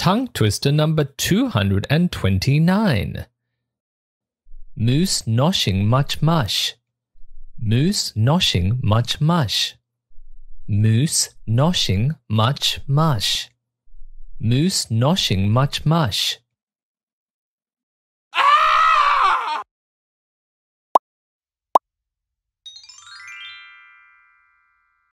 Tongue twister number 229. Moose noshing much mush. Moose noshing much mush. Moose noshing much mush. Moose noshing much mush.